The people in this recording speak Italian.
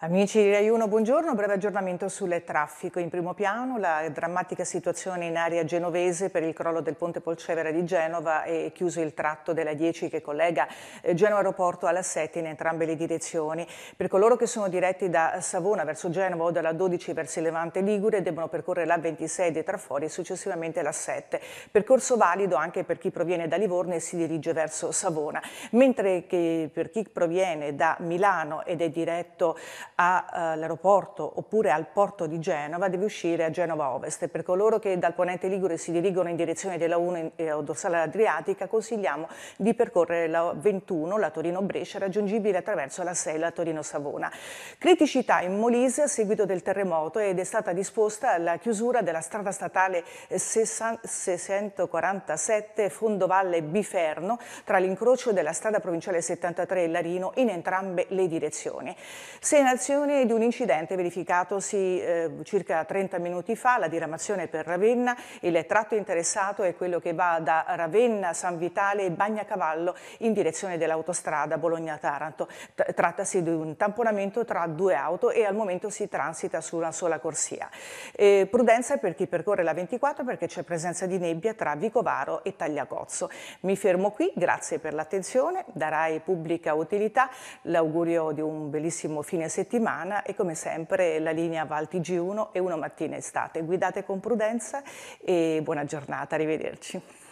Amici di Rai 1, buongiorno. Breve aggiornamento sul traffico. In primo piano la drammatica situazione in area genovese per il crollo del ponte Polcevera di Genova e chiuso il tratto della 10 che collega eh, Genova Aeroporto alla 7 in entrambe le direzioni. Per coloro che sono diretti da Savona verso Genova o dalla 12 verso Levante Ligure devono percorrere la 26 dei Trafori e successivamente la 7. Percorso valido anche per chi proviene da Livorno e si dirige verso Savona. Mentre per chi proviene da Milano ed è diretto all'aeroporto eh, oppure al porto di Genova devi uscire a Genova Ovest e per coloro che dal ponente Ligure si dirigono in direzione della 1 eh, o dorsale adriatica consigliamo di percorrere la 21, la Torino-Brescia, raggiungibile attraverso la 6, la Torino-Savona. Criticità in Molise a seguito del terremoto ed è stata disposta la chiusura della strada statale 647 eh, Fondovalle Biferno tra l'incrocio della strada provinciale 73 e Larino in entrambe le direzioni. Se in narrazione di un incidente verificatosi eh, circa 30 minuti fa, la diramazione per Ravenna, il tratto interessato è quello che va da Ravenna, San Vitale e Bagnacavallo in direzione dell'autostrada Bologna-Taranto. T- trattasi di un tamponamento tra due auto e al momento si transita su una sola corsia. Eh, prudenza per chi percorre la 24 perché c'è presenza di nebbia tra Vicovaro e Tagliacozzo. Mi fermo qui, grazie per l'attenzione, darai Pubblica Utilità, l'augurio di un bellissimo fine settimana settimana e come sempre la linea Val tg 1 e 1 mattina estate. Guidate con prudenza e buona giornata, arrivederci.